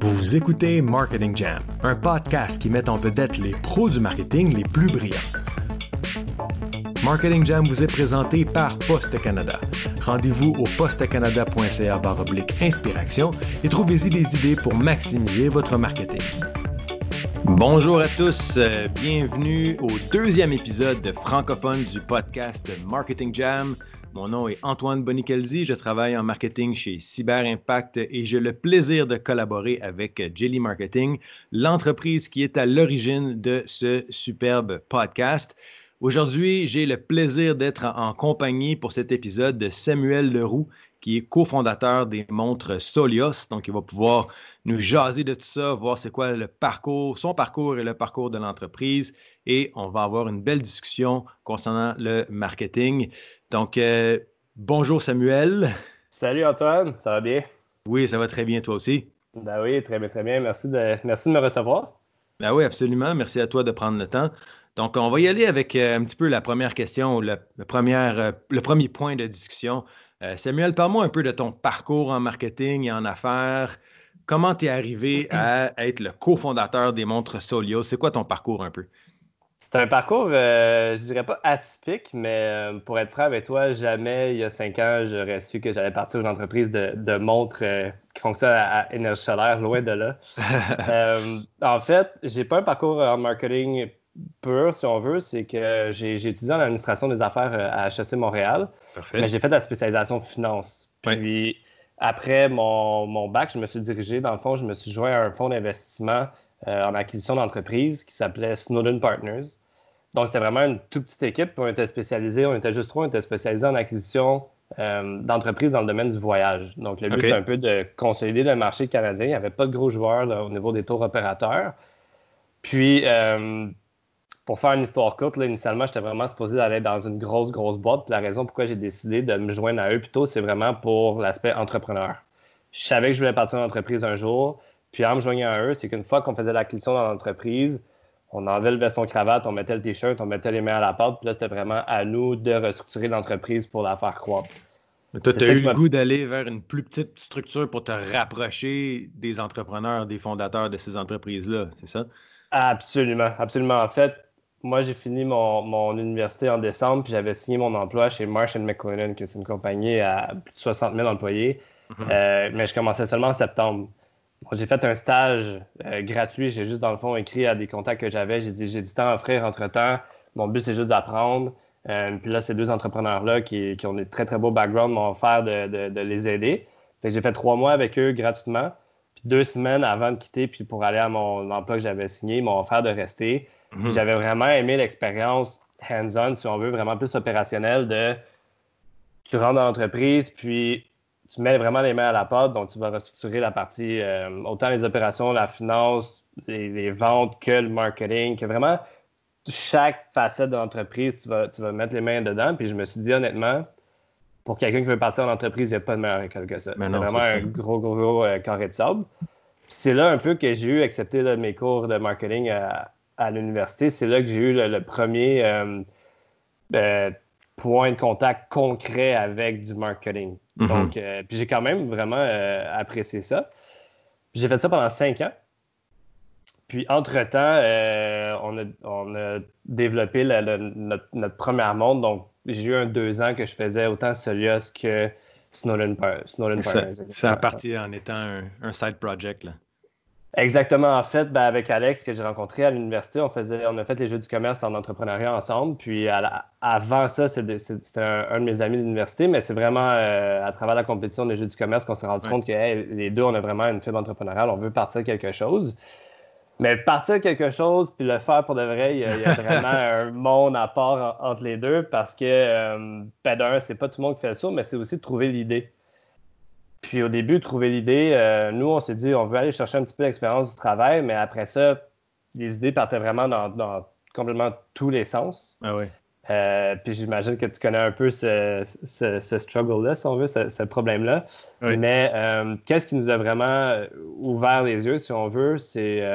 Vous écoutez Marketing Jam, un podcast qui met en vedette les pros du marketing les plus brillants. Marketing Jam vous est présenté par Poste Canada. Rendez-vous au postecanada.ca inspiration et trouvez-y des idées pour maximiser votre marketing. Bonjour à tous, euh, bienvenue au deuxième épisode de francophone du podcast Marketing Jam. Mon nom est Antoine Bonicalzi, je travaille en marketing chez Cyber Impact et j'ai le plaisir de collaborer avec Jelly Marketing, l'entreprise qui est à l'origine de ce superbe podcast. Aujourd'hui, j'ai le plaisir d'être en compagnie pour cet épisode de Samuel Leroux, qui est cofondateur des montres Solios. Donc, il va pouvoir nous jaser de tout ça, voir c'est quoi le parcours, son parcours et le parcours de l'entreprise. Et on va avoir une belle discussion concernant le marketing. Donc, euh, bonjour Samuel. Salut Antoine, ça va bien? Oui, ça va très bien, toi aussi. Ben oui, très bien, très bien. Merci de, merci de me recevoir. Ben oui, absolument. Merci à toi de prendre le temps. Donc, on va y aller avec euh, un petit peu la première question, le, le, euh, le premier point de discussion. Euh, Samuel, parle-moi un peu de ton parcours en marketing et en affaires. Comment tu es arrivé à être le cofondateur des montres Solio? C'est quoi ton parcours un peu? C'est un parcours, je je dirais pas atypique, mais pour être franc avec toi, jamais il y a cinq ans, j'aurais su que j'allais partir d'une entreprise de, montres qui fonctionne à, énergie solaire, loin de là. en fait, j'ai pas un parcours en marketing pur, si on veut, c'est que j'ai étudié en administration des affaires euh, à HEC Montréal. Mais j'ai fait de la spécialisation finance. Puis après mon, bac, je me suis dirigé, dans le fond, je me suis joint à un fonds d'investissement euh, en acquisition d'entreprise qui s'appelait Snowden Partners. Donc, c'était vraiment une toute petite équipe. on était spécialisé, on était juste trois, on était spécialisé en acquisition euh, d'entreprises dans le domaine du voyage. Donc, le but, était un peu de consolider le marché canadien. Il n'y avait pas de gros joueurs au niveau des tours opérateurs. Puis, pour faire une histoire courte, là, initialement, j'étais vraiment supposé d'aller dans une grosse, grosse boîte. la raison pourquoi j'ai décidé de me joindre à eux plutôt, c'est vraiment pour l'aspect entrepreneur. Je savais que je voulais partir en entreprise un jour. Puis en me joignant à eux, c'est qu'une fois qu'on faisait l'acquisition dans l'entreprise, on enlevait le veston cravate, on mettait le t-shirt, on mettait les mains à la porte. Puis là, c'était vraiment à nous de restructurer l'entreprise pour la faire croître. Mais tu as eu le goût d'aller vers une plus petite structure pour te rapprocher des entrepreneurs, des fondateurs de ces entreprises-là, c'est ça? Absolument, absolument. En fait, moi, j'ai fini mon, université en décembre, puis j'avais signé mon emploi chez Marsh McLennan, qui est une compagnie à plus de 60 000 employés. Mhm. Euh, mais je commençais seulement en septembre. j'ai fait un stage euh, gratuit. J'ai juste, dans le fond, écrit à des contacts que j'avais. J'ai dit, j'ai du temps à offrir entre-temps. Mon but, c'est juste d'apprendre. Euh, puis là, ces deux entrepreneurs-là qui, ont des très, très beaux backgrounds m'ont offert de, de, de, les aider. j'ai fait trois mois avec eux gratuitement. Puis deux semaines avant de quitter, puis pour aller à mon emploi que j'avais signé, ils m'ont offert de rester. Mhm. J'avais vraiment aimé l'expérience hands-on, si on veut, vraiment plus opérationnelle de tu rentres dans l'entreprise, puis tu mets vraiment les mains à la porte, donc tu vas restructurer la partie, euh, autant les opérations, la finance, les, ventes que le marketing, que vraiment chaque facette de l'entreprise, tu vas, mettre les mains dedans. Puis je me suis dit honnêtement, pour quelqu'un qui veut partir en entreprise, il n'y a pas de meilleur école que ça. C'est vraiment un gros, gros, gros euh, carré de sable. C'est là un peu que j'ai eu accepté de mes cours de marketing à, à l'université, c'est là que j'ai eu le, premier euh, euh, point de contact concret avec du marketing. Mm-hmm. Donc, euh, puis j'ai quand même vraiment apprécié ça. J'ai fait ça pendant cinq ans. Puis, entre-temps, on a, développé notre, première montre. Donc, j'ai eu un deux ans que je faisais autant Solios que Snowden, Purse. ça, a parti en étant un, un side project. Là. Exactement. En fait, ben, avec Alex, que j'ai rencontré à l'université, on, faisait, on a fait les Jeux du commerce en entrepreneuriat ensemble. Puis avant ça, c'était un, de mes amis de l'université, mais c'est vraiment euh, à travers la compétition des Jeux du commerce qu'on s'est rendu compte que les deux, on a vraiment une fibre entrepreneuriale, on veut partir quelque chose. Mais partir quelque chose puis le faire pour de vrai, il y a, vraiment un monde à part entre les deux parce que, pas euh, ben, d'un, c'est pas tout le monde qui fait ça, mais c'est aussi de trouver l'idée. Puis au début, trouver l'idée, euh, nous, on s'est dit, on veut aller chercher un petit peu l'expérience du travail, mais après ça, les idées partaient vraiment dans, complètement tous les sens. Ah oui. Euh, puis j'imagine que tu connais un peu ce, struggle-là, si on veut, ce, problème-là. Mais euh, qu'est-ce qui nous a vraiment ouvert les yeux, si on veut, c'est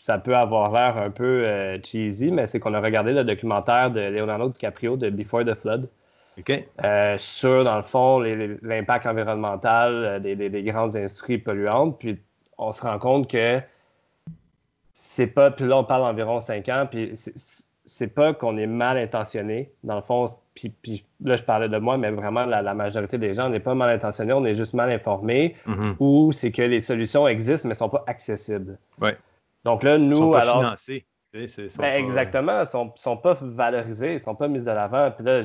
ça peut avoir l'air un peu cheesy, mais c'est qu'on a regardé le documentaire de Leonardo DiCaprio de Before the Flood sur, euh, dans le fond, l'impact environnemental euh, des, grandes industries polluantes. Puis on se rend compte que c'est pas, puis là on parle environ 5 ans, puis c'est pas qu'on est mal intentionné, dans le fond, puis, puis, là je parlais de moi, mais vraiment la, majorité des gens n'est pas mal intentionné, on est juste mal informé, mm-hmm. ou c'est que les solutions existent mais sont pas accessibles. Donc là, nous, sont pas alors. Financés. Ben, euh, exactement, ils sont, sont pas valorisés, ils sont pas mis de l'avant. Puis là,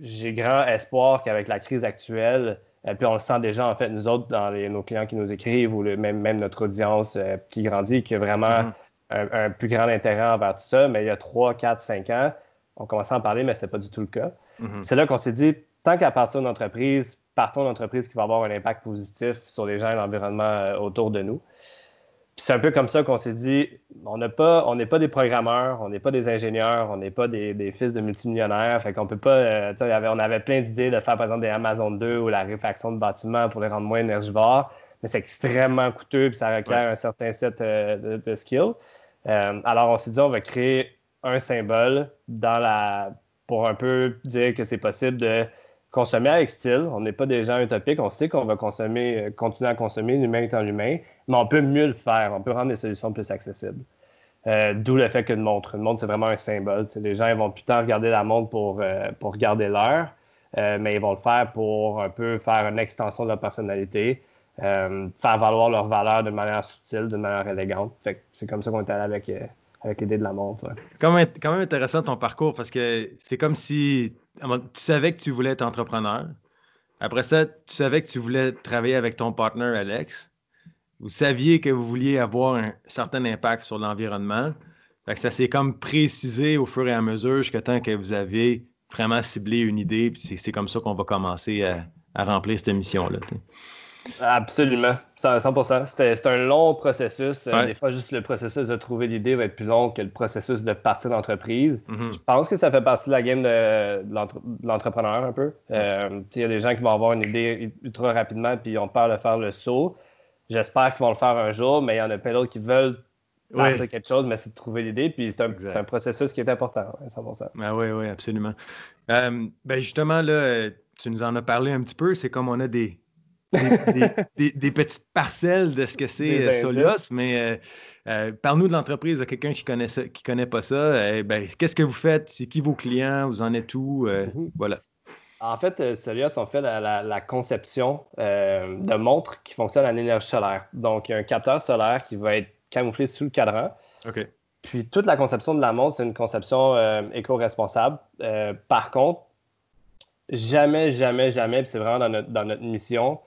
j'ai grand espoir qu'avec la crise actuelle, euh, puis on le sent déjà, en fait, nous autres, dans nos clients qui nous écrivent ou même, même notre audience euh, qui grandit, qui a vraiment mm-hmm. un, plus grand intérêt envers tout ça. Mais il y a 3, 4, 5 ans, on commençait à en parler, mais ce n'était pas du tout le cas. Mm-hmm. C'est là qu'on s'est dit, tant qu'à partir d'une entreprise, partons d'une entreprise qui va avoir un impact positif sur les gens et l'environnement euh, autour de nous c'est un peu comme ça qu'on s'est dit, on n'est pas, pas des programmeurs, on n'est pas des ingénieurs, on n'est pas des, fils de multimillionnaires. Fait qu'on peut pas, on, euh, avait, on avait plein d'idées de faire par exemple des Amazon 2 ou la réfaction de bâtiments pour les rendre moins énergivores, mais c'est extrêmement coûteux et ça requiert un certain set euh, de, skills. Euh, alors on s'est dit, on va créer un symbole dans la, pour un peu dire que c'est possible de consommer avec style. On n'est pas des gens utopiques. On sait qu'on va consommer, euh, continuer à consommer l'humain étant l'humain, mais on peut mieux le faire. On peut rendre les solutions plus accessibles. Euh, d'où le fait qu'une montre. Une montre, c'est vraiment un symbole. les gens ils vont plus tard regarder la montre pour, euh, pour regarder l'heure, mais ils vont le faire pour un peu faire une extension de leur personnalité, faire valoir leur valeur de manière subtile, de manière élégante. C'est comme ça qu'on est allé avec, avec l'idée de la montre. Ouais. quand même intéressant ton parcours parce que c'est comme si tu savais que tu voulais être entrepreneur. Après ça, tu savais que tu voulais travailler avec ton partner Alex. Vous saviez que vous vouliez avoir un certain impact sur l'environnement. ça s'est comme précisé au fur et à mesure jusqu'à temps que vous avez vraiment ciblé une idée. c'est comme ça qu'on va commencer à remplir cette mission-là. Absolument, 100%. C'est un long processus. Euh, des fois, juste le processus de trouver l'idée va être plus long que le processus de partir d'entreprise. Mhm. Je pense que ça fait partie de la game de, l'entrepreneur un peu. Euh, il y a des gens qui vont avoir une idée ultra rapidement puis on parle de faire le saut. J'espère qu'ils vont le faire un jour, mais il y en a plein d'autres qui veulent oui. quelque chose, mais c'est de trouver l'idée. Puis c'est un, processus qui est important, 100%. ça ah oui, oui, absolument. Euh, ben justement, là, tu nous en as parlé un petit peu. C'est comme on a des, des, petites parcelles de ce que c'est Solios, euh, mais euh, euh, parle-nous de l'entreprise, de quelqu'un qui ne connaît, qui connaît pas ça. Eh ben, qu'est-ce que vous faites? C'est qui vos clients? Vous en êtes où? Mm-hmm. Voilà. En fait, Solios, on fait la, conception de montres qui fonctionnent à l'énergie solaire. Donc, un capteur solaire qui va être camouflé sous le cadran. Puis, toute la conception de la montre, c'est une conception éco-responsable. par contre, jamais, jamais, jamais, c'est vraiment dans notre mission,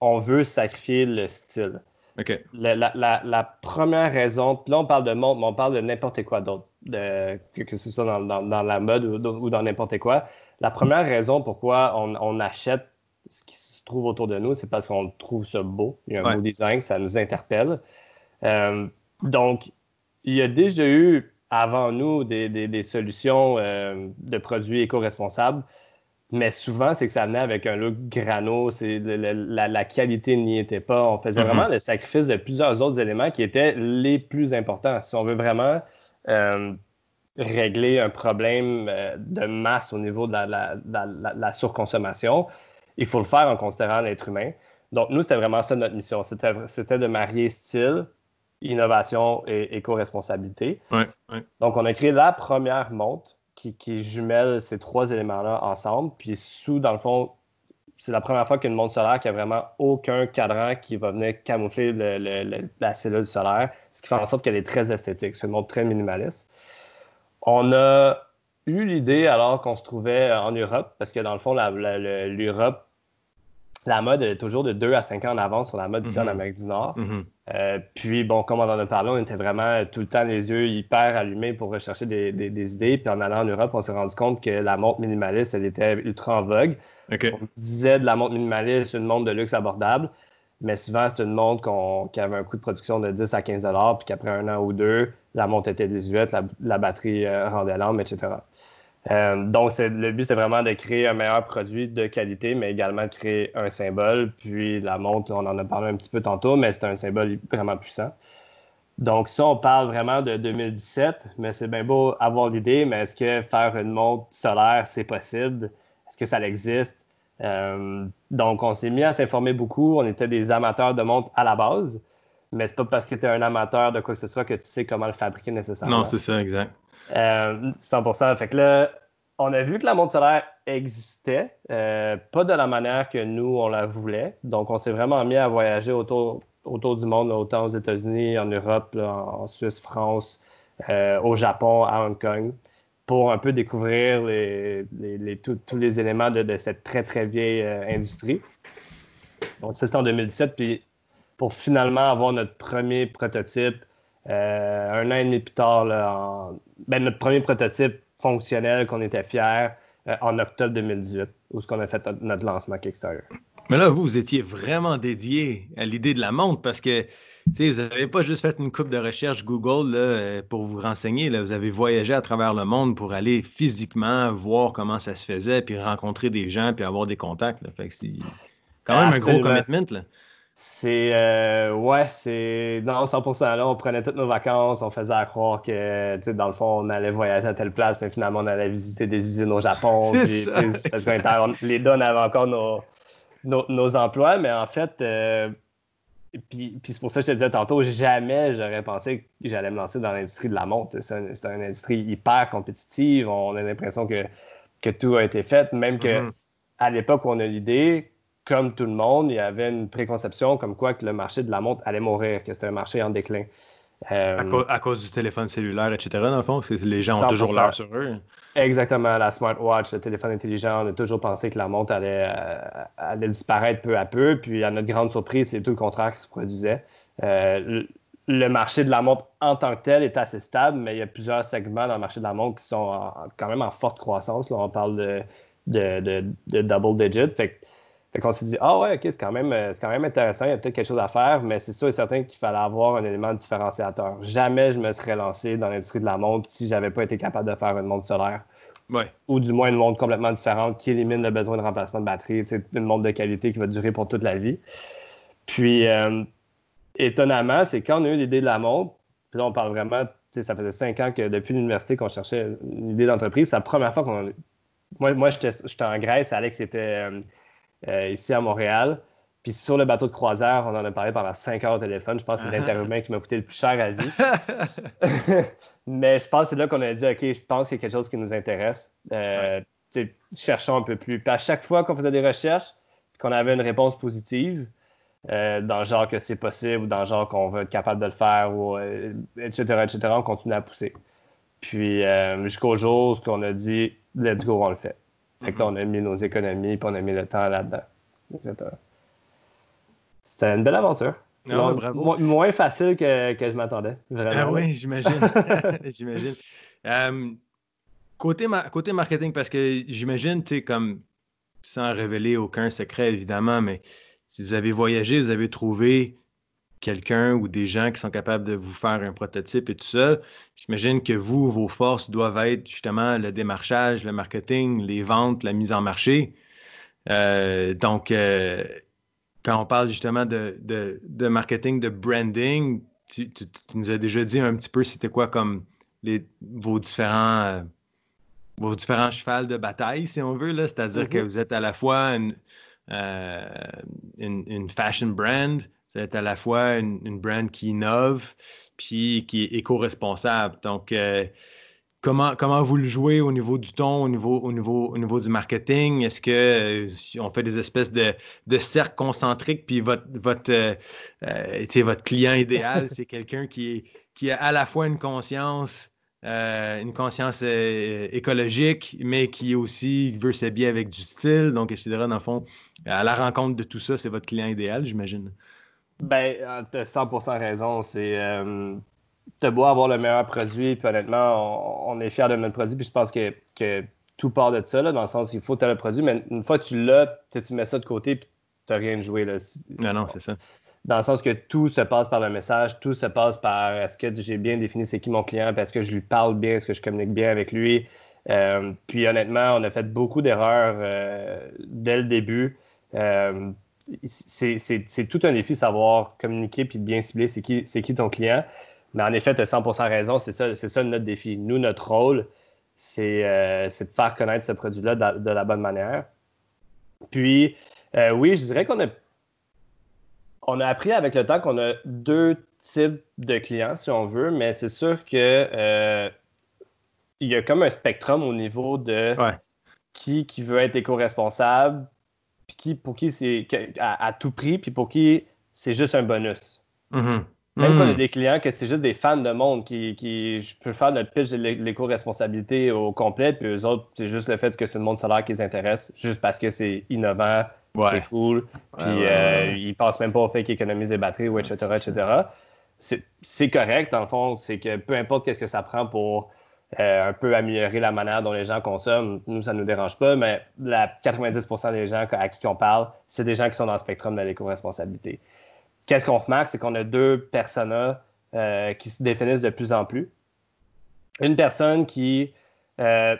on veut sacrifier le style. La, première raison, là on parle de monde, mais on parle de n'importe quoi d'autre, que, ce soit dans, la mode ou, dans n'importe quoi. La première raison pourquoi on, achète ce qui se trouve autour de nous, c'est parce qu'on trouve ça beau. Il y a un beau design, ça nous interpelle. Euh, donc, il y a déjà eu avant nous des, solutions euh, de produits éco-responsables. Mais souvent, c'est que ça venait avec un look grano, c'est la, qualité n'y était pas. On faisait mhm. vraiment le sacrifice de plusieurs autres éléments qui étaient les plus importants. Si on veut vraiment euh, régler un problème euh, de masse au niveau de la, surconsommation, il faut le faire en considérant l'être humain. Donc, nous, c'était vraiment ça notre mission. C'était de marier style, innovation et éco-responsabilité. Donc, on a créé la première montre qui, jumelle ces trois éléments-là ensemble. Puis sous, dans le fond, c'est la première fois qu'une montre solaire qui a vraiment aucun cadran qui va venir camoufler la cellule solaire, ce qui fait en sorte qu'elle est très esthétique. C'est une montre très minimaliste. On a eu l'idée alors qu'on se trouvait en Europe, parce que dans le fond, l'Europe la mode elle est toujours de 2 à 5 ans en avance sur la mode ici en mhm. Amérique du Nord. Mhm. Euh, puis, bon, comme on en a parlé, on était vraiment tout le temps les yeux hyper allumés pour rechercher des, idées. Puis en allant en Europe, on s'est rendu compte que la montre minimaliste, elle était ultra en vogue. On disait de la montre minimaliste, une montre de luxe abordable. Mais souvent, c'est une montre qui avait un coût de production de 10 à 15 puis qu'après un an ou deux, la montre était désuète, la, batterie euh, rendait l'âme, etc. Euh, donc, le but, c'est vraiment de créer un meilleur produit de qualité, mais également de créer un symbole. Puis la montre, on en a parlé un petit peu tantôt, mais c'est un symbole vraiment puissant. Donc, ça, on parle vraiment de 2017, mais c'est bien beau avoir l'idée, mais est-ce que faire une montre solaire, c'est possible? Est-ce que ça existe? Euh, donc, on s'est mis à s'informer beaucoup. On était des amateurs de montres à la base, mais c'est pas parce que tu es un amateur de quoi que ce soit que tu sais comment le fabriquer nécessairement. Non, c'est ça, exact. 100 euh, Fait que là, on a vu que la montre solaire existait, euh, pas de la manière que nous, on la voulait. Donc, on s'est vraiment mis à voyager autour, autour du monde, autant aux États-Unis, en Europe, en Suisse, France, euh, au Japon, à Hong Kong, pour un peu découvrir les, tous les éléments de, cette très, très vieille industrie. Donc, ça, c'était en 2017. Puis, pour finalement avoir notre premier prototype euh, un an et demi plus tard, ben, notre premier prototype fonctionnel qu'on était fier euh, en octobre 2018, où ce qu'on a fait notre lancement Kickstarter. Mais là, vous, vous étiez vraiment dédié à l'idée de la montre parce que vous n'avez pas juste fait une coupe de recherche Google euh, pour vous renseigner. Là. Vous avez voyagé à travers le monde pour aller physiquement voir comment ça se faisait, puis rencontrer des gens, puis avoir des contacts. Fait c'est quand même un gros commitment. Là. C'est. Euh, ouais, c'est. Non, 100%. Là, on prenait toutes nos vacances, on faisait à croire que, tu sais, dans le fond, on allait voyager à telle place, mais finalement, on allait visiter des usines au Japon. puis, parce les deux, on encore nos, emplois, mais en fait. Euh, puis, c'est pour ça que je te disais tantôt, jamais j'aurais pensé que j'allais me lancer dans l'industrie de la montre. C'est une industrie hyper compétitive. On a l'impression que, que tout a été fait, même que mm-hmm. à l'époque, on a l'idée comme tout le monde, il y avait une préconception comme quoi que le marché de la montre allait mourir, que c'était un marché en déclin. à, euh, cause du téléphone cellulaire, etc., dans le fond, que les gens ont toujours l'air sur eux. Exactement, la smartwatch, le téléphone intelligent, on a toujours pensé que la montre allait, euh, disparaître peu à peu, puis à notre grande surprise, c'est tout le contraire qui se produisait. Euh, le marché de la montre en tant que tel est assez stable, mais il y a plusieurs segments dans le marché de la montre qui sont quand même en forte croissance. Là, on parle de, de, de double digit. Fait que, fait qu'on s'est dit, ah ouais, OK, c'est quand, même, euh, quand même intéressant, il y a peut-être quelque chose à faire, mais c'est sûr et certain qu'il fallait avoir un élément différenciateur. Jamais je me serais lancé dans l'industrie de la montre si j'avais pas été capable de faire une montre solaire. Ou du moins une montre complètement différente qui élimine le besoin de remplacement de batterie, une montre de qualité qui va durer pour toute la vie. Puis, euh, étonnamment, c'est quand on a eu l'idée de la montre, puis là, on parle vraiment, ça faisait cinq ans que depuis l'université qu'on cherchait une idée d'entreprise, c'est la première fois qu'on. Moi, moi j'étais en Grèce, Alex était. Euh, euh, ici à Montréal. Puis sur le bateau de croisière, on en a parlé pendant cinq heures au téléphone. Je pense que c'est uh qui m'a coûté le plus cher à vie. Mais je pense que c'est là qu'on a dit, OK, je pense qu'il y a quelque chose qui nous intéresse. Euh, Cherchons un peu plus. Puis à chaque fois qu'on faisait des recherches, qu'on avait une réponse positive, euh, dans le genre que c'est possible, ou dans le genre qu'on veut être capable de le faire, ou, etc., euh, etc., on continue à pousser. Puis jusqu'au jour où on a dit, let's go, on le fait. Fait que on mhm. a mis nos économies, puis on a mis le temps là-dedans. C'était une belle aventure. Ah moins facile que, je m'attendais, Ah oui, j'imagine. Euh, côté, côté marketing, parce que j'imagine, tu sais, comme sans révéler aucun secret, évidemment, mais si vous avez voyagé, vous avez trouvé quelqu'un ou des gens qui sont capables de vous faire un prototype et tout ça. J'imagine que vous, vos forces doivent être justement le démarchage, le marketing, les ventes, la mise en marché. Euh, donc, euh, quand on parle justement de, marketing, de branding, tu, nous as déjà dit un petit peu c'était quoi comme les, vos différents euh, vos différents chevals de bataille, si on veut, C'est-à-dire que mm-hmm. vous êtes à la fois une fashion brand, c'est à la fois une, brand qui innove puis qui est éco-responsable. Donc, euh, comment, comment vous le jouez au niveau du ton, au niveau, au niveau, au niveau du marketing? Est-ce qu'on euh, fait des espèces de, cercles concentriques, puis votre, votre, euh, votre client idéal, c'est quelqu'un qui, qui a à la fois une conscience, une conscience écologique, mais qui aussi veut s'habiller avec du style. Donc, je dirais, dans le fond, à la rencontre de tout ça, c'est votre client idéal, j'imagine. Ben, euh, t'as 100% raison. C'est. te euh, t'as avoir le meilleur produit, puis honnêtement, on, est fier de notre produit, puis je pense que, tout part de ça, dans le sens qu'il faut que le produit, mais une fois que tu l'as, tu mets ça de côté, puis t'as rien de joué. Là. Non, non, c'est ça. Dans le sens que tout se passe par le message, tout se passe par est-ce que j'ai bien défini c'est qui mon client, est-ce que je lui parle bien, est-ce que je communique bien avec lui. Euh, puis honnêtement, on a fait beaucoup d'erreurs dès le début c'est tout un défi savoir communiquer puis bien cibler c'est qui, ton client. Mais en effet, tu as 100 raison, c'est ça, ça notre défi. Nous, notre rôle, euh, c'est de faire connaître ce produit-là de, la bonne manière. Puis, euh, oui, je dirais qu'on a, on a appris avec le temps qu'on a deux types de clients, si on veut, mais c'est sûr que euh, il y a comme un spectrum au niveau de qui, qui veut être éco-responsable, puis pour qui c'est à, tout prix, puis pour qui c'est juste un bonus. Mm-hmm. Même mm. des clients que c'est juste des fans de monde qui, qui je peux faire notre pitch de l'éco-responsabilité au complet, puis eux autres, c'est juste le fait que c'est le monde solaire qui les intéresse, juste parce que c'est innovant, c'est cool, puis euh, ils pensent même pas au fait qu'ils économisent des batteries, ou etc., etc. C'est correct, dans le fond, c'est que peu importe qu'est-ce que ça prend pour euh, un peu améliorer la manière dont les gens consomment. Nous, ça ne nous dérange pas, mais la 90% des gens à qui on parle, c'est des gens qui sont dans le spectrum de l'éco-responsabilité. Qu'est-ce qu'on remarque, c'est qu'on a deux personas euh, qui se définissent de plus en plus. Une personne qui euh,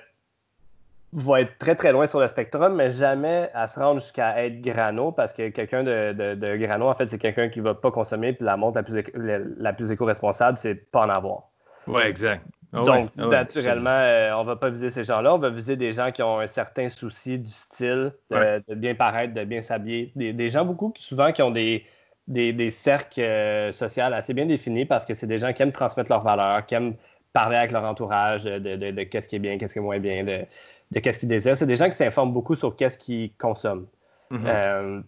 va être très très loin sur le spectrum, mais jamais à se rendre jusqu'à être grano, parce que quelqu'un de, grano, en fait, c'est quelqu'un qui ne va pas consommer, puis la montre la plus, la, plus éco-responsable, c'est pas en avoir. Oui, exact. Ah Donc, ah naturellement, euh, on ne va pas viser ces gens-là. On va viser des gens qui ont un certain souci du style, euh, de, bien paraître, de bien s'habiller. Des, gens beaucoup souvent qui ont des, des, cercles euh, sociaux assez bien définis parce que c'est des gens qui aiment transmettre leurs valeurs, qui aiment parler avec leur entourage de, qu'est-ce qui est bien, qu'est-ce qui est moins bien, de, qu'est-ce qu'ils désirent. C'est des gens qui s'informent beaucoup sur qu'est-ce qu'ils consomment. Mm-hmm.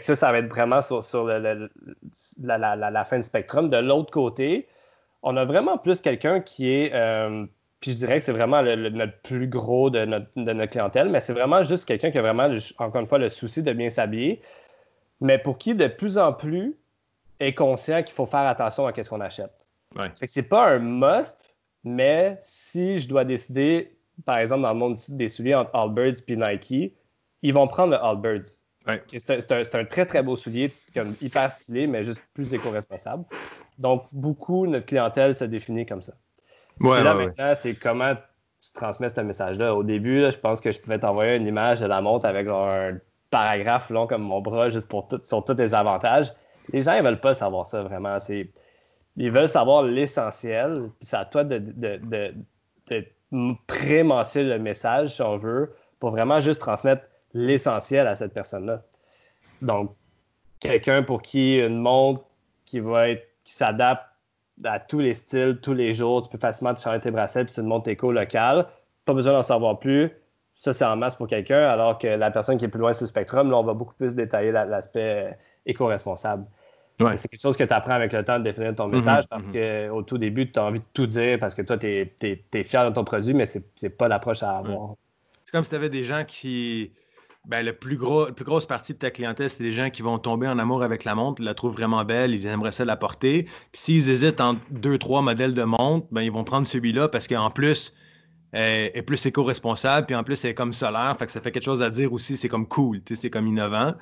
ça, ça va être vraiment sur, sur la, la, fin du spectrum. De l'autre côté, on a vraiment plus quelqu'un qui est. Euh, puis je dirais que c'est vraiment le, notre plus gros de notre, clientèle, mais c'est vraiment juste quelqu'un qui a vraiment, encore une fois, le souci de bien s'habiller, mais pour qui de plus en plus est conscient qu'il faut faire attention à ce qu'on achète. c'est pas un must, mais si je dois décider, par exemple, dans le monde des souliers entre Allbirds et Nike, ils vont prendre le Allbirds. C'est un, très, très beau soulier, hyper stylé, mais juste plus éco-responsable. Donc, beaucoup, notre clientèle se définit comme ça. Et là, maintenant, c'est comment tu transmets ce message-là. Au début, là, je pense que je pouvais t'envoyer une image de la montre avec un paragraphe long comme mon bras juste pour tout, sur tous les avantages. Les gens, ils veulent pas savoir ça vraiment. ils veulent savoir l'essentiel. c'est à toi de, de, pré le message, si on veut, pour vraiment juste transmettre l'essentiel à cette personne-là. Donc, quelqu'un pour qui une montre qui va être qui s'adapte à tous les styles, tous les jours. Tu peux facilement te changer tes bracelets et tu te montes tes local Pas besoin d'en savoir plus. Ça, c'est en masse pour quelqu'un, alors que la personne qui est plus loin sur le spectrum, là, on va beaucoup plus détailler l'aspect euh, éco-responsable. C'est quelque chose que tu apprends avec le temps de définir ton message mhm, parce mhm. qu'au tout début, tu as envie de tout dire parce que toi, tu es, fier de ton produit, mais c'est pas l'approche à avoir. C'est comme si tu avais des gens qui, ben, le plus gros, la plus grosse partie de ta clientèle, c'est les gens qui vont tomber en amour avec la montre, la trouvent vraiment belle, ils aimeraient ça la porter. Puis s'ils hésitent en deux, trois modèles de montre, ben, ils vont prendre celui-là parce qu'en plus, elle est plus éco-responsable, puis en plus, elle est comme solaire, fait que ça fait quelque chose à dire aussi, c'est comme cool, c'est comme innovant.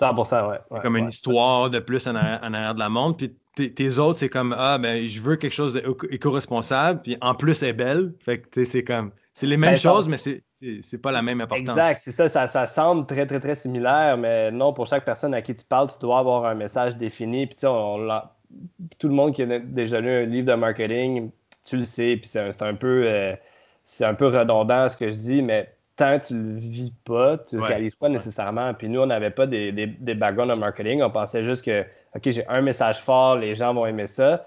100%, ouais. ouais comme une histoire de plus en arrière, de la montre. Puis tes autres, c'est comme, ah, ben, je veux quelque chose d'éco-responsable, puis en plus, elle est belle. Fait que, tu sais c'est comme, c'est les mêmes ben, choses, mais c'est c'est pas la même importance. Exact, c'est ça, ça, semble très, très, très similaire, mais non, pour chaque personne à qui tu parles, tu dois avoir un message défini. Puis, tu tout le monde qui a déjà lu un livre de marketing, tu le sais. Puis, c'est un, un, peu, euh, c'est un peu redondant ce que je dis, mais tant tu le vis pas, tu ne réalises pas nécessairement. Puis, nous, on n'avait pas des, des, des backgrounds en marketing. On pensait juste que, OK, j'ai un message fort, les gens vont aimer ça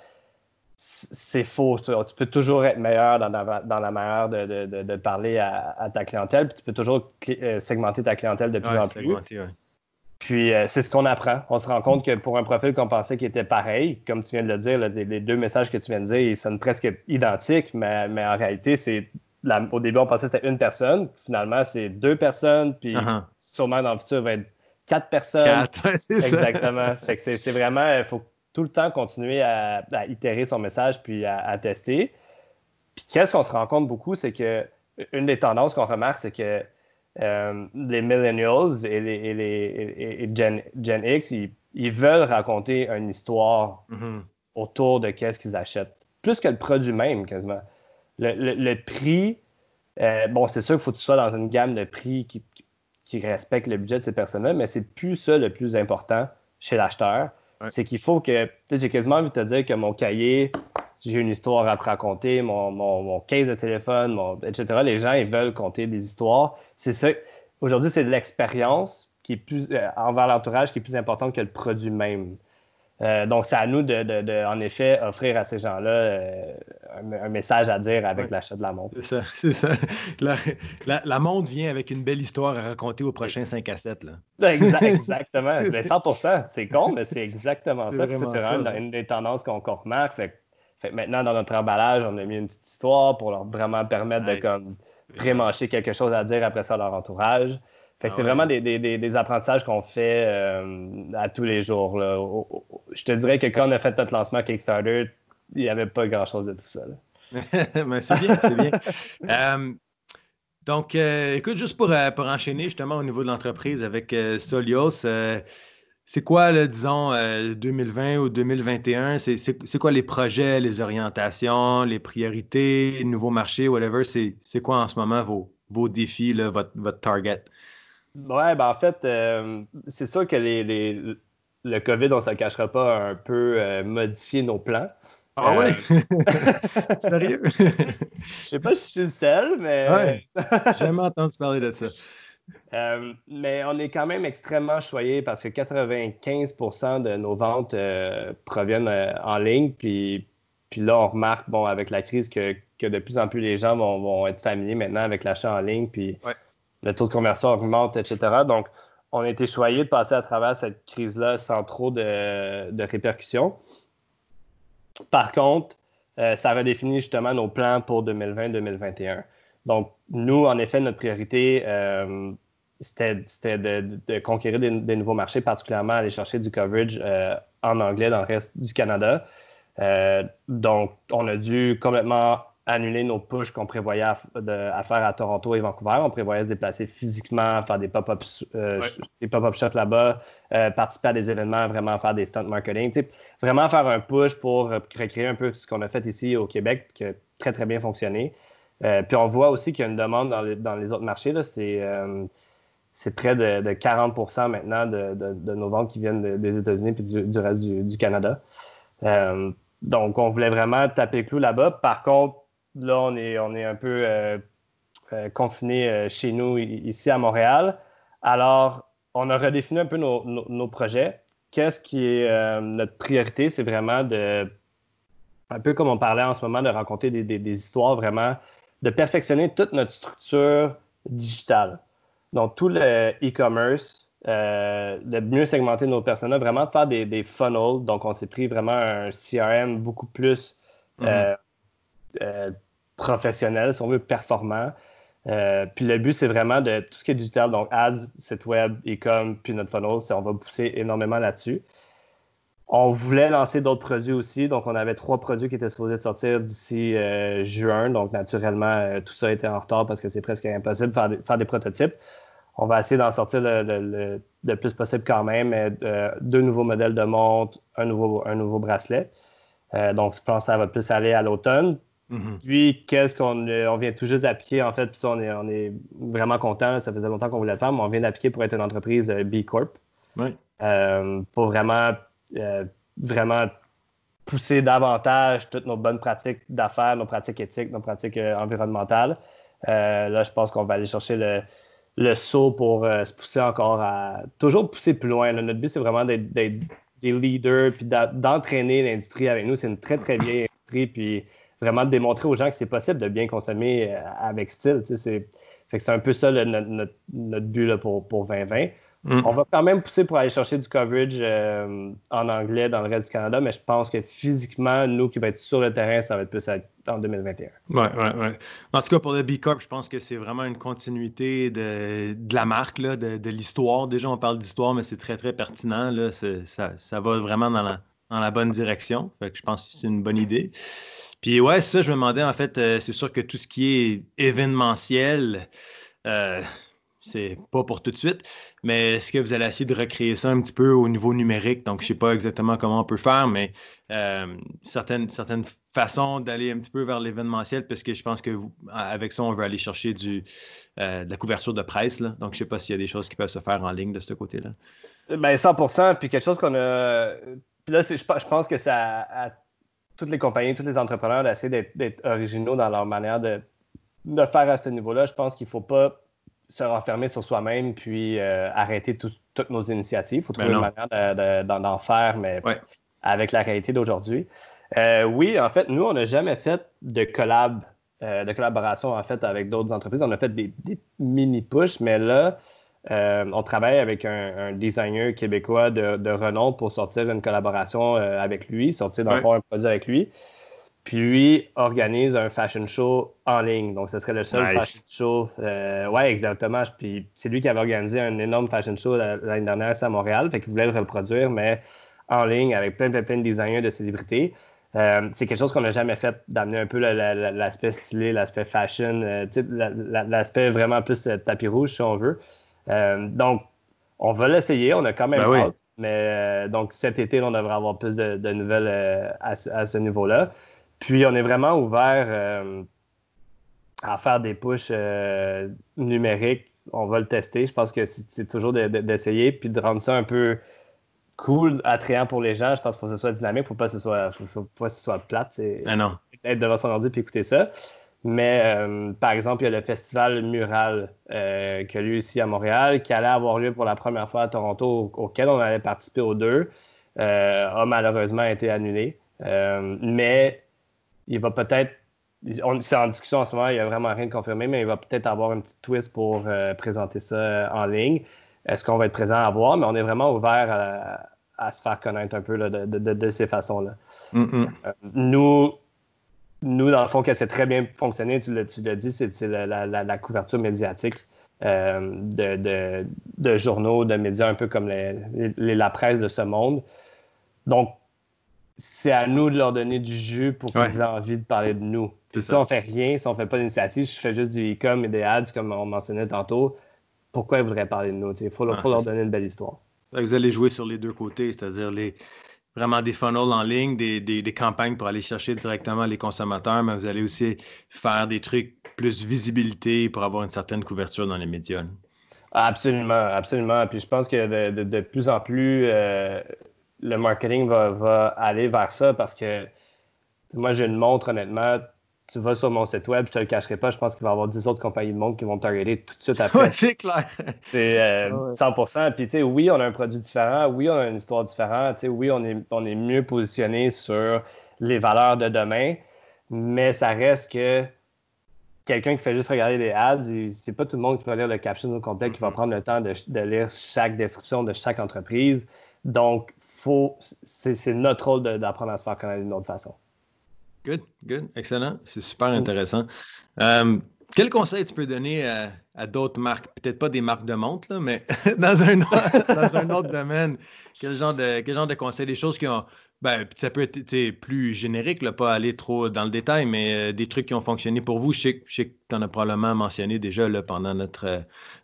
c'est faux. Tu peux toujours être meilleur dans la, dans manière de, parler à, ta clientèle, puis tu peux toujours euh, segmenter ta clientèle de plus en plus. Puis euh, c'est ce qu'on apprend. On se rend compte que pour un profil qu'on pensait qui était pareil, comme tu viens de le dire, les, deux messages que tu viens de dire, ils sonnent presque identiques, mais, en réalité, c'est au début, on pensait que c'était une personne. Finalement, c'est deux personnes. Puis uh-huh. sûrement dans le futur, il va être quatre personnes. Quatre, Exactement. c'est vraiment, il euh, faut tout le temps continuer à, itérer son message puis à, tester. Puis qu'est-ce qu'on se rend compte beaucoup, c'est que une des tendances qu'on remarque, c'est que euh, les millennials et les, et Gen, X, ils, veulent raconter une histoire mm-hmm. autour de qu'est-ce qu'ils achètent, plus que le produit même quasiment. Le, prix, euh, bon, c'est sûr qu'il faut que tu sois dans une gamme de prix qui, qui respecte le budget de ces personnes-là, mais c'est plus ça le plus important chez l'acheteur. C'est qu'il faut que. J'ai quasiment envie de te dire que mon cahier, j'ai une histoire à te raconter, mon, mon, case de téléphone, etc. Les gens, ils veulent compter des histoires. C'est ça. Aujourd'hui, c'est de l'expérience qui est plus euh, envers l'entourage qui est plus importante que le produit même. Euh, donc, c'est à nous de, en effet, offrir à ces gens-là euh, un, message à dire avec l'achat de la montre. C'est ça, c'est ça. La, montre vient avec une belle histoire à raconter au prochain 5 à 7. Ben, exactement. 100 ben, c'est con, mais c'est exactement ça. C'est vraiment ça, une, des tendances qu'on remarque. Fait, maintenant, dans notre emballage, on a mis une petite histoire pour leur vraiment permettre de comme, prémancher quelque chose à dire après ça à leur entourage. Ah c'est vraiment des, apprentissages qu'on fait euh, à tous les jours. Je te dirais que quand on a fait notre lancement Kickstarter, il n'y avait pas grand-chose de tout ça. Mais c'est bien, c'est bien. Euh, donc, euh, écoute, juste pour, pour, enchaîner justement au niveau de l'entreprise avec Solios, c'est quoi, disons, 2020 ou 2021? C'est quoi les projets, les orientations, les priorités, nouveaux marchés, whatever? C'est quoi en ce moment vos, défis, votre target? Oui, ben en fait, euh, c'est sûr que les, le COVID, on ne se cachera pas, un peu modifier euh, modifié nos plans. Ah oui? Euh, Sérieux? Je sais pas si je suis le seul, mais. Oui, j'ai jamais entendu parler de ça. mais on est quand même extrêmement choyé parce que 95 de nos ventes proviennent en ligne. Puis, puis là, on remarque, bon, avec la crise, que, de plus en plus les gens vont, être familiers maintenant avec l'achat en ligne. Puis le taux de conversion augmente, etc. Donc, on a été choyé de passer à travers cette crise-là sans trop de, répercussions. Par contre, euh, ça a redéfinit justement nos plans pour 2020-2021. Donc, nous, en effet, notre priorité, euh, c'était de, conquérir des, nouveaux marchés, particulièrement aller chercher du coverage euh, en anglais dans le reste du Canada. Euh, donc, on a dû complètement annuler nos pushes qu'on prévoyait à, faire à Toronto et Vancouver. On prévoyait se déplacer physiquement, faire des pop-up euh, shops là-bas, euh, participer à des événements, vraiment faire des stunt marketing. vraiment faire un push pour euh, recréer un peu ce qu'on a fait ici au Québec, qui a très, très bien fonctionné. Euh, puis on voit aussi qu'il y a une demande dans les, autres marchés. C'est près de, 40 maintenant de, nos ventes qui viennent des États-Unis puis du, reste du, du Canada. donc, on voulait vraiment taper le clou là-bas. Par contre, là, on est, on est un peu euh, euh, confiné euh, chez nous, ici à Montréal. Alors, on a redéfini un peu nos, projets. Qu'est-ce qui est notre priorité? C'est vraiment de, un peu comme on parlait en ce moment, de raconter des, histoires vraiment, de perfectionner toute notre structure digitale. Donc, tout le e-commerce, de mieux segmenter nos personnes, vraiment de faire des, funnels. Donc, on s'est pris vraiment un CRM beaucoup plus mhm professionnels, euh, professionnel, si on veut, performant. Euh, puis le but, c'est vraiment de tout ce qui est digital, donc ads, site web, e-com, puis notre funnel, on va pousser énormément là-dessus. On voulait lancer d'autres produits aussi, donc on avait trois produits qui étaient supposés de sortir d'ici euh, juin, donc naturellement, tout ça était en retard parce que c'est presque impossible de faire des, prototypes on va essayer d'en sortir le, plus possible quand même. deux nouveaux modèles de montre, un nouveau, un nouveau bracelet. donc, je pense que ça va plus aller à l'automne. Mm-hmm. Puis, qu'est-ce qu'on vient tout juste d'appliquer, en fait, puis on est, on est vraiment content. Ça faisait longtemps qu'on voulait le faire, mais on vient d'appliquer pour être une entreprise euh, B Corp. Oui. Euh, pour vraiment, euh, vraiment pousser davantage toutes nos bonnes pratiques d'affaires, nos pratiques éthiques, nos pratiques environnementales. là, je pense qu'on va aller chercher le, saut pour se pousser encore à toujours pousser plus loin. notre but, c'est vraiment d'être, des leaders puis d'entraîner l'industrie avec nous. C'est une très, très vieille industrie. Puis, vraiment démontrer aux gens que c'est possible de bien consommer euh, avec style. C'est un peu ça notre, but pour, 2020. Mm. On va quand même pousser pour aller chercher du coverage euh, en anglais dans le reste du Canada, mais je pense que physiquement, nous qui va être sur le terrain, ça va être plus en 2021. Oui, oui, oui. En tout cas, pour le B Corp, je pense que c'est vraiment une continuité de, la marque, de, l'histoire. Déjà, on parle d'histoire, mais c'est très, très pertinent. Ça, va vraiment dans la, bonne direction. je pense que c'est une bonne idée. Puis ouais, ça, je me demandais, en fait, euh, c'est sûr que tout ce qui est événementiel, euh, c'est pas pour tout de suite, mais est-ce que vous allez essayer de recréer ça un petit peu au niveau numérique? Donc, je sais pas exactement comment on peut faire, mais euh, certaines, certaines façons d'aller un petit peu vers l'événementiel, parce que je pense que avec ça, on veut aller chercher du, de la couverture de presse. Donc, je sais pas s'il y a des choses qui peuvent se faire en ligne de ce côté-là. Ben 100 puis quelque chose qu'on a. Puis là, je, je pense que ça a toutes les compagnies, tous les entrepreneurs d'essayer d'être originaux dans leur manière de, de faire à ce niveau-là. Je pense qu'il ne faut pas se renfermer sur soi-même puis euh, arrêter toutes nos initiatives. Il faut ben trouver une manière d'en faire, mais avec la réalité d'aujourd'hui. Euh, oui, en fait, nous, on n'a jamais fait de collab, euh, de collaboration en fait avec d'autres entreprises. On a fait des, mini push mais là, euh, on travaille avec un, designer québécois de, renom pour sortir une collaboration euh, avec lui, sortir un produit avec lui. Puis lui organise un fashion show en ligne. Donc, ce serait le seul fashion show. Euh, ouais, exactement. Puis c'est lui qui avait organisé un énorme fashion show l'année dernière à Montréal. Fait qu'il voulait le reproduire, mais en ligne avec plein, plein, plein de designers de célébrités. c'est quelque chose qu'on n'a jamais fait, d'amener un peu l'aspect stylé, l'aspect fashion, l'aspect vraiment plus tapis rouge, si on veut. Euh, donc, on va l'essayer. On a quand même ben Mais euh, donc, cet été, on devrait avoir plus de, nouvelles euh, à ce, niveau-là. Puis, on est vraiment ouvert à faire des pushes numériques. On va le tester. Je pense que c'est toujours d'essayer puis de rendre ça un peu cool, attrayant pour les gens. Je pense qu'il faut que ce soit dynamique, pour pas ce soit, faut, pas que ce soit plate. Ah non. Être devant son ordi puis écouter ça. Mais euh, par exemple, il y a le festival Mural euh, qui a lieu ici à Montréal, qui allait avoir lieu pour la première fois à Toronto, auquel on allait participer aux deux, euh, a malheureusement été annulé. mais il va peut-être, c'est en discussion en ce moment, il n'y a vraiment rien de confirmé, mais il va peut-être avoir un petit twist pour présenter ça en ligne. Est-ce qu'on va être présent à voir? Mais on est vraiment ouvert à, se faire connaître un peu de, ces façons-là. nous, nous, dans le fond, que c'est très bien fonctionné, tu l'as dit, c'est la, couverture médiatique euh, de, journaux, de médias un peu comme la presse de ce monde. Donc, c'est à nous de leur donner du jus pour qu'ils aient envie de parler de nous. si on on fait rien, si on fait pas d'initiative, si je fais juste du e-com et des ads, comme on mentionnait tantôt, pourquoi ils voudraient parler de nous? Il faut leur donner une belle histoire. Vous allez jouer sur les deux côtés, c'est-à-dire les, vraiment des funnels en ligne, des, campagnes pour aller chercher directement les consommateurs, mais vous allez aussi faire des trucs plus visibilité pour avoir une certaine couverture dans les médias. Absolument, absolument. Puis je pense que de, plus en plus, euh, le marketing va, va, aller vers ça parce que moi, j'ai une montre, honnêtement, tu vas sur mon site web, je te le cacherai pas, je pense qu'il va y avoir 10 autres compagnies de monde qui vont te regarder tout de suite après. c'est clair. C'est 100%. Euh, Puis, tu sais, oui, on a un produit différent, oui, on a une histoire différente, tu sais, oui, on est, on est mieux positionné sur les valeurs de demain, mais ça reste que quelqu'un qui fait juste regarder les ads, c'est pas tout le monde qui va lire le caption au complet, qui va prendre le temps de, lire chaque description de chaque entreprise. Donc, c'est notre rôle d'apprendre à se faire connaître d'une autre façon. Good, good, excellent. C'est super intéressant. Euh, quel conseil tu peux donner à, d'autres marques? Peut-être pas des marques de montre, mais dans un, autre, domaine, quel genre, de, quel genre de conseil? Des choses qui ont ben, ça peut être plus générique, là, pas aller trop dans le détail, mais euh, des trucs qui ont fonctionné pour vous. Je sais, je que tu en as probablement mentionné déjà là, pendant notre, euh,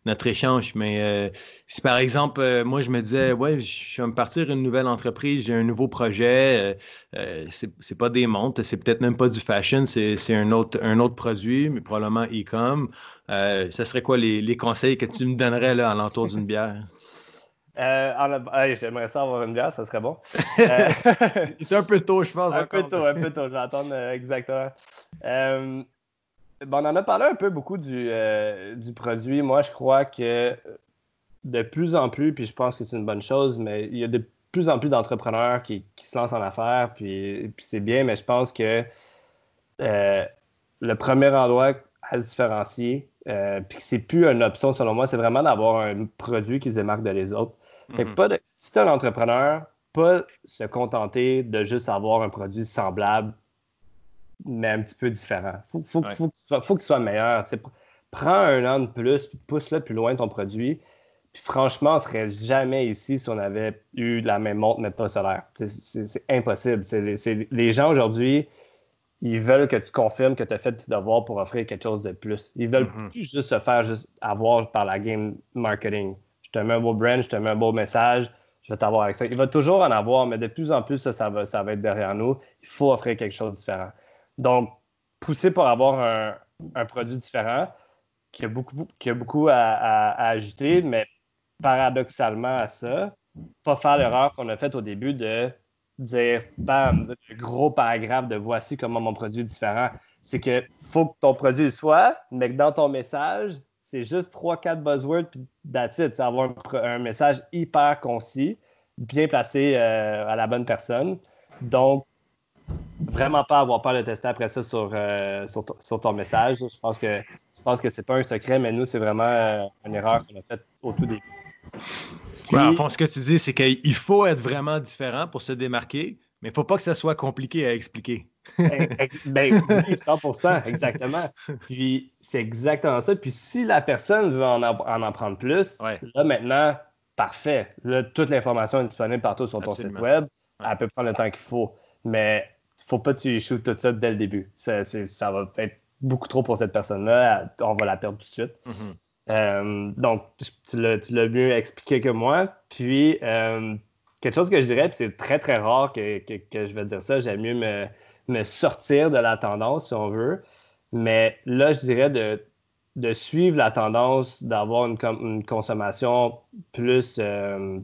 notre échange, mais euh, si par exemple, moi, je me disais, ouais, je vais me partir une nouvelle entreprise, j'ai un nouveau projet, c'est pas des montres, c'est peut-être même pas du fashion, c'est un autre, un autre produit, mais probablement e-com. ça serait quoi les, les, conseils que tu me donnerais là, à l'entour d'une bière? Euh, j'aimerais ça avoir une bière, ça serait bon. c'est euh, un peu tôt, je pense. Un peu tôt, un peu tôt, je vais euh, exactement. Ben, on en a parlé un peu beaucoup du, produit. Moi, je crois que de plus en plus, puis je pense que c'est une bonne chose, mais il y a de plus en plus d'entrepreneurs qui, se lancent en affaires, puis, c'est bien, mais je pense que le premier endroit à se différencier, puis c'est plus une option selon moi, c'est vraiment d'avoir un produit qui se démarque de les autres. Mhm. Si tu pas si pas se contenter de juste avoir un produit semblable, mais un petit peu différent. Faut, faut, faut, qu'il soit meilleur. Prends un an de plus, pousse-le plus loin ton produit. Puis franchement, on ne serait jamais ici si on avait eu la même montre, mais pas solaire. C'est impossible. Les, gens aujourd'hui, ils veulent que tu confirmes que tu as fait tes devoirs pour offrir quelque chose de plus. Ils veulent mhm. plus juste se faire juste avoir par la game marketing je te mets un beau brand, je te mets un beau message, je vais t'avoir avec ça. Il va toujours en avoir, mais de plus en plus, ça, va, ça va être derrière nous. Il faut offrir quelque chose de différent. Donc, pousser pour avoir un, produit différent qui a beaucoup, qui beaucoup à, ajouter, mais paradoxalement à ça, pas faire l'erreur qu'on a faite au début de dire bam, gros paragraphe de voici comment mon produit est différent. C'est que faut que ton produit soit, mais que dans ton message, c'est juste trois, quatre buzzwords, puis that's C'est avoir un, message hyper concis, bien placé euh, à la bonne personne. Donc, vraiment pas avoir peur de tester après ça euh, sur, ton message. Je pense que je pense que c'est pas un secret, mais nous, c'est vraiment euh, une erreur qu'on a faite au tout début. en ce que tu dis, c'est qu'il faut être vraiment différent pour se démarquer, mais il ne faut pas que ça soit compliqué à expliquer ben oui, 100 exactement. Puis c'est exactement ça. Puis si la personne veut en, en, prendre plus, là maintenant, parfait. Là, toute l'information est disponible partout sur ton site web. à Elle peut prendre le temps qu'il faut. Mais il faut pas que tu échoues tout ça dès le début. Ça, ça va être beaucoup trop pour cette personne-là. On va la perdre tout de suite. Mm-hmm. Euh, donc, tu l'as mieux expliqué que moi. Puis, euh, quelque chose que je dirais, puis c'est très, très rare que, que je vais dire ça, j'aime mieux me sortir de la tendance, si on veut. Mais là, je dirais de, suivre la tendance d'avoir une, consommation plus euh,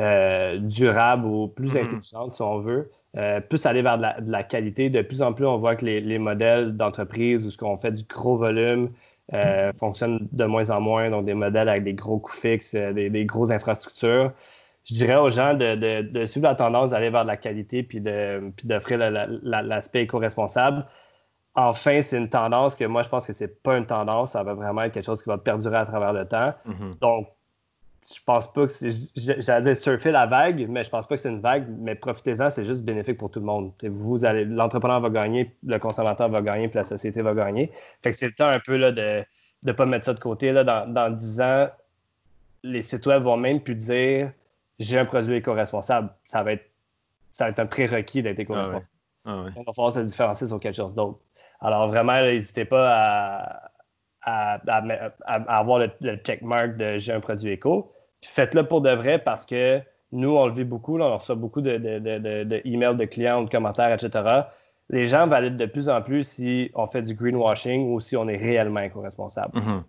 euh, durable ou plus mm-hmm. intelligente, si on veut. Euh, plus aller vers de la, qualité. De plus en plus, on voit que les, modèles d'entreprise où ce qu'on fait du gros volume mm-hmm. fonctionnent de moins en moins, donc des modèles avec des gros coûts fixes, des, des grosses infrastructures je dirais aux gens de, suivre la tendance d'aller vers la qualité puis d'offrir puis l'aspect éco-responsable. Enfin, c'est une tendance que moi, je pense que c'est pas une tendance. Ça va vraiment être quelque chose qui va perdurer à travers le temps. Mm-hmm. Donc, je pense pas que c'est. J'allais dire surfer la vague, mais je pense pas que c'est une vague. Mais profitez-en, c'est juste bénéfique pour tout le monde. Vous allez, l'entrepreneur va gagner, le consommateur va gagner, puis la société va gagner. Fait que c'est le temps un peu là, de ne pas mettre ça de côté. Là, dans, dans 10 ans, les sites web vont même plus dire j'ai un produit éco-responsable, ça va être, un prérequis d'être ah éco-responsable. Ah on va falloir se différencier sur quelque chose d'autre. Alors vraiment, n'hésitez pas à, avoir le, checkmark de j'ai un produit éco. Faites-le pour de vrai parce que nous, on le vit beaucoup, on reçoit beaucoup de, de, de clients, de commentaires, etc. Les gens valident de plus en plus si on fait du greenwashing ou si on est réellement éco-responsable. Mm-hmm.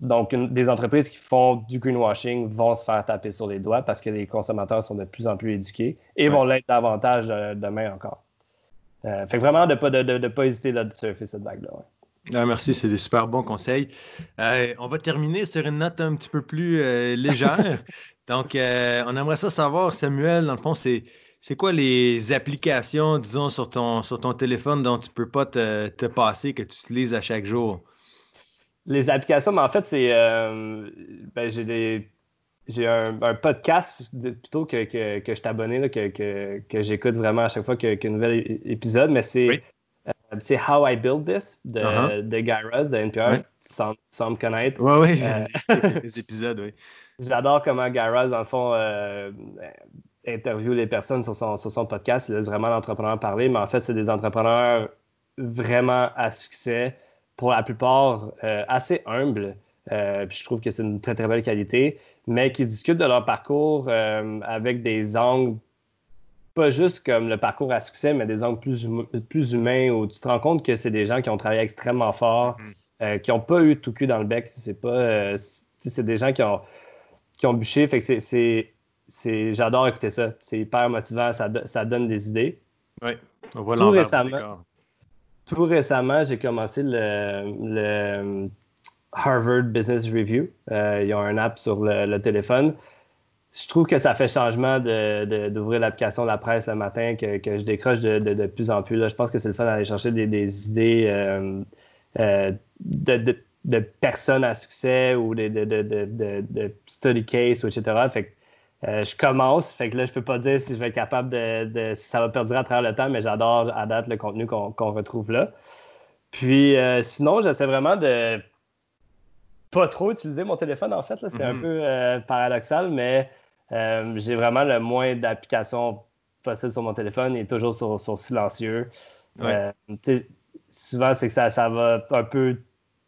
Donc, des entreprises qui font du greenwashing vont se faire taper sur les doigts parce que les consommateurs sont de plus en plus éduqués et vont l'être davantage euh, demain encore. Euh, fait que vraiment, de ne pas, de, hésiter là, de surfer cette vague-là. Ah, merci, c'est des super bons conseils. Euh, on va terminer sur une note un petit peu plus légère. Donc, on aimerait ça savoir, Samuel, dans le fond, c'est, quoi les applications, disons, sur ton, sur ton téléphone dont tu ne peux pas te, te, passer, que tu utilises à chaque jour? Les applications, mais en fait, c'est. Euh, ben, j'ai un, podcast plutôt que, je t'abonne, que, que, j'écoute vraiment à chaque fois qu'un un nouvel épisode, mais euh, c'est How I Build This de, uh-huh. de Guy de NPR, sans, me connaître. oui, oui, euh, les épisodes, oui. J'adore comment Guy dans le fond, interview les personnes sur son, sur son podcast. Il laisse vraiment l'entrepreneur parler, mais en fait, c'est des entrepreneurs vraiment à succès pour la plupart euh, assez humbles. Euh, puis je trouve que c'est une très très belle qualité, mais qui discutent de leur parcours euh, avec des angles pas juste comme le parcours à succès, mais des angles plus, plus humains où tu te rends compte que c'est des gens qui ont travaillé extrêmement fort, mm. qui n'ont pas eu tout cul dans le bec. C'est pas, c'est des gens qui ont, qui ont bûché. Fait que c'est, j'adore écouter ça. C'est hyper motivant, ça, ça donne des idées. Oui, on voit tout récemment tout récemment, j'ai commencé le, Harvard Business Review. Euh, ils ont un app sur le, téléphone. Je trouve que ça fait changement d'ouvrir l'application de La Presse le matin, que, je décroche de, plus en plus. Je pense que c'est le fun d'aller chercher des, idées euh, euh, de, de, personnes à succès ou de, study case, etc. Euh, je commence, fait que là, je peux pas dire si je vais être capable de, si ça va perdurer à travers le temps, mais j'adore à date le contenu qu'on retrouve là. Puis euh, sinon, j'essaie vraiment de pas trop utiliser mon téléphone, en fait. C'est un mhm. peu euh, paradoxal, mais j'ai vraiment le moins d'applications possible sur mon téléphone et toujours sur, sur silencieux. souvent, c'est que ça, ça va un peu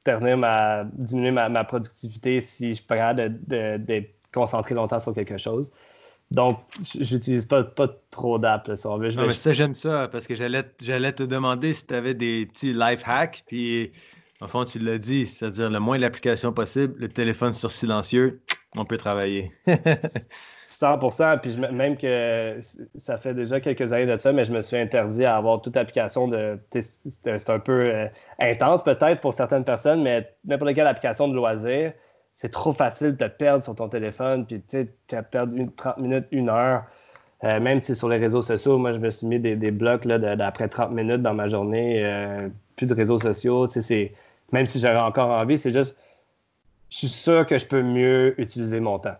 ternir ma, diminuer ma, productivité si je prends concentrer longtemps sur quelque chose. Donc, j'utilise pas, pas trop d'app. ça, j'aime ça parce que j'allais te demander si tu avais des petits life hacks. Puis, en fond, tu l'as dit, c'est-à-dire le moins d'applications possible, le téléphone sur silencieux, on peut travailler. 100 Puis même que ça fait déjà quelques années de ça, mais je me suis interdit à avoir toute application de. C'est un peu euh, intense peut-être pour certaines personnes, mais n'importe quelle application de loisirs c'est trop facile de te perdre sur ton téléphone, puis tu as perdu une, 30 minutes, une heure. Euh, même si c'est sur les réseaux sociaux, moi, je me suis mis des, blocs d'après 30 minutes dans ma journée, euh, plus de réseaux sociaux. Même si j'avais encore envie, c'est juste, je suis sûr que je peux mieux utiliser mon temps.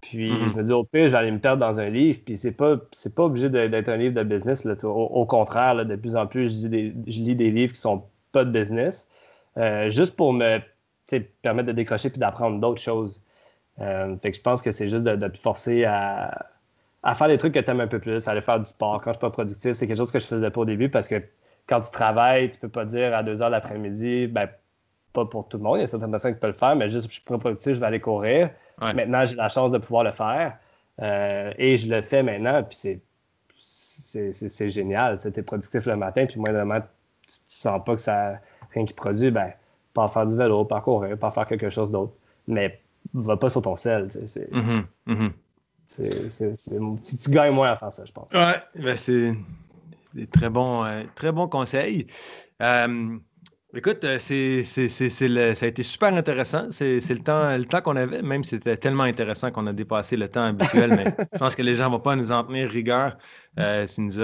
Puis mm-hmm. je me dis, au pire, j'allais me perdre dans un livre, puis c'est pas, pas obligé d'être un livre de business. au, contraire, de plus en plus, je, des, lis des livres qui sont pas de business, euh, juste pour me permettre de décrocher puis d'apprendre d'autres choses. Euh, fait que je pense que c'est juste de, te forcer à, faire des trucs que tu aimes un peu plus, à aller faire du sport. Quand je ne suis pas productif, c'est quelque chose que je faisais pas au début parce que quand tu travailles, tu peux pas dire à 2 heures l'après-midi, ben, pas pour tout le monde, il y a certaines personnes qui peuvent le faire, mais juste je suis pas productif, je vais aller courir. Maintenant, j'ai la chance de pouvoir le faire euh, et je le fais maintenant, puis c'est c'est génial. Tu es productif le matin, puis le tu, tu sens pas que ça rien qui produit, ben, par faire du vélo, par pas par faire quelque chose d'autre. Mais va pas sur ton sel. C'est, mm-hmm, mm-hmm. tu gagnes moins à faire ça, je pense. Oui, ben, c'est des très bon euh, très bons conseils. Euh, écoute, euh, c'est, ça a été super intéressant. C'est, le temps, le temps qu'on avait, même si c'était tellement intéressant qu'on a dépassé le temps habituel, mais je pense que les gens ne vont pas nous en tenir rigueur. Euh, nous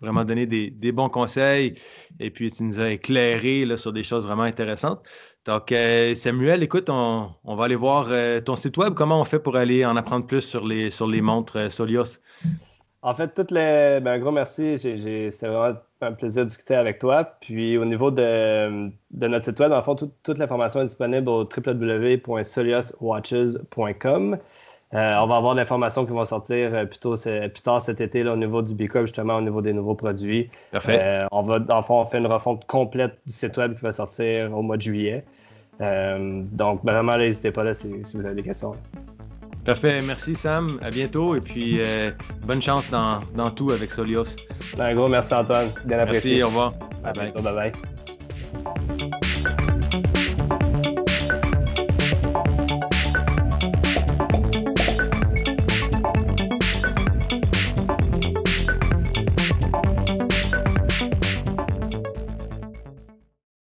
vraiment donner des, bons conseils et puis tu nous as éclairé là, sur des choses vraiment intéressantes. Donc, euh, Samuel, écoute, on, va aller voir euh, ton site web. Comment on fait pour aller en apprendre plus sur les, sur les montres euh, Solios? En fait, toutes les. Ben, un gros merci. C'était vraiment un plaisir de discuter avec toi. Puis, au niveau de, notre site web, en fait, toute l'information est disponible au www.solioswatches.com. Euh, on va avoir l'information qui va sortir euh, plutôt plus, tard cet été là, au niveau du b Corp justement, au niveau des nouveaux produits. Parfait. Euh, on va, on fait une refonte complète du site web qui va sortir au mois de juillet. donc, vraiment, n'hésitez pas là, si, vous avez des questions. Parfait. Merci, Sam. À bientôt. Et puis, bonne chance dans, tout avec Solios. Un gros merci, Antoine. Bien apprécié. Merci. Au revoir. bye. bye.